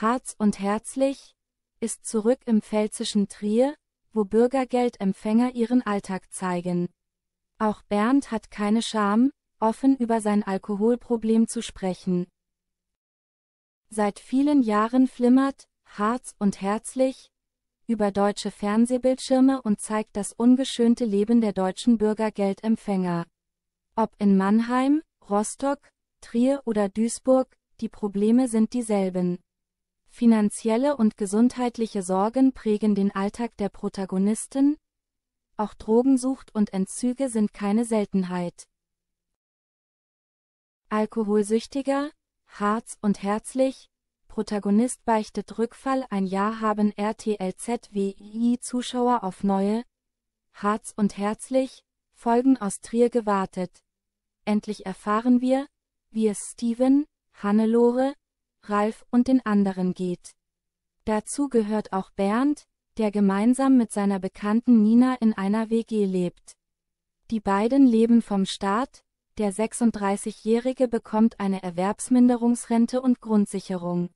Harz und Herzlich ist zurück im pfälzischen Trier, wo Bürgergeldempfänger ihren Alltag zeigen. Auch Bernd hat keine Scham, offen über sein Alkoholproblem zu sprechen. Seit vielen Jahren flimmert, Harz und Herzlich, über deutsche Fernsehbildschirme und zeigt das ungeschönte Leben der deutschen Bürgergeldempfänger. Ob in Mannheim, Rostock, Trier oder Duisburg, die Probleme sind dieselben. Finanzielle und gesundheitliche Sorgen prägen den Alltag der Protagonisten, auch Drogensucht und Entzüge sind keine Seltenheit. Alkoholsüchtiger, Harz und herzlich, Protagonist beichtet Rückfall ein Jahr haben RTLZWI-Zuschauer auf neue, Harz und herzlich, Folgen aus Trier gewartet. Endlich erfahren wir, wie es Steven, Hannelore, Ralf und den anderen geht. Dazu gehört auch Bernd, der gemeinsam mit seiner Bekannten Nina in einer WG lebt. Die beiden leben vom Staat, der 36-Jährige bekommt eine Erwerbsminderungsrente und Grundsicherung.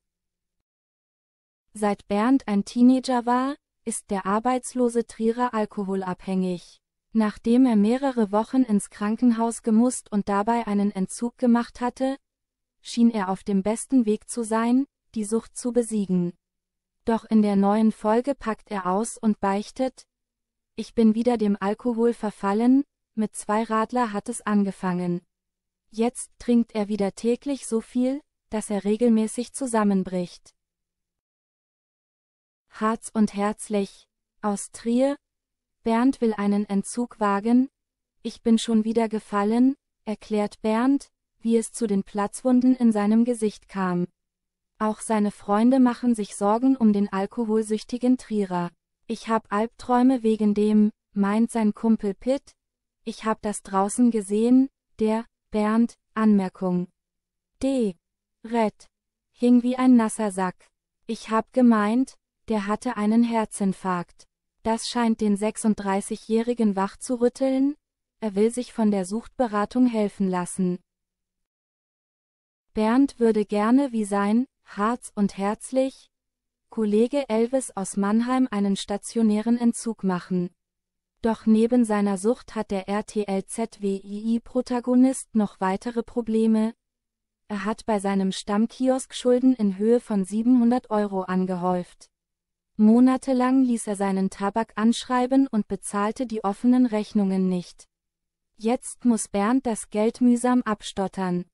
Seit Bernd ein Teenager war, ist der arbeitslose Trierer alkoholabhängig. Nachdem er mehrere Wochen ins Krankenhaus gemusst und dabei einen Entzug gemacht hatte, schien er auf dem besten Weg zu sein, die Sucht zu besiegen. Doch in der neuen Folge packt er aus und beichtet, ich bin wieder dem Alkohol verfallen, mit zwei Radler hat es angefangen. Jetzt trinkt er wieder täglich so viel, dass er regelmäßig zusammenbricht. Harz und herzlich, aus Trier, Bernd will einen Entzug wagen, ich bin schon wieder gefallen, erklärt Bernd, wie es zu den Platzwunden in seinem Gesicht kam. Auch seine Freunde machen sich Sorgen um den alkoholsüchtigen Trierer. Ich hab Albträume wegen dem, meint sein Kumpel Pitt. Ich hab das draußen gesehen, der, Bernd, Anmerkung. D. Red. Hing wie ein nasser Sack. Ich hab gemeint, der hatte einen Herzinfarkt. Das scheint den 36-Jährigen wach zu rütteln, er will sich von der Suchtberatung helfen lassen. Bernd würde gerne wie sein, Harz und herzlich, Kollege Elvis aus Mannheim einen stationären Entzug machen. Doch neben seiner Sucht hat der rtlzwii protagonist noch weitere Probleme. Er hat bei seinem Stammkiosk Schulden in Höhe von 700 Euro angehäuft. Monatelang ließ er seinen Tabak anschreiben und bezahlte die offenen Rechnungen nicht. Jetzt muss Bernd das Geld mühsam abstottern.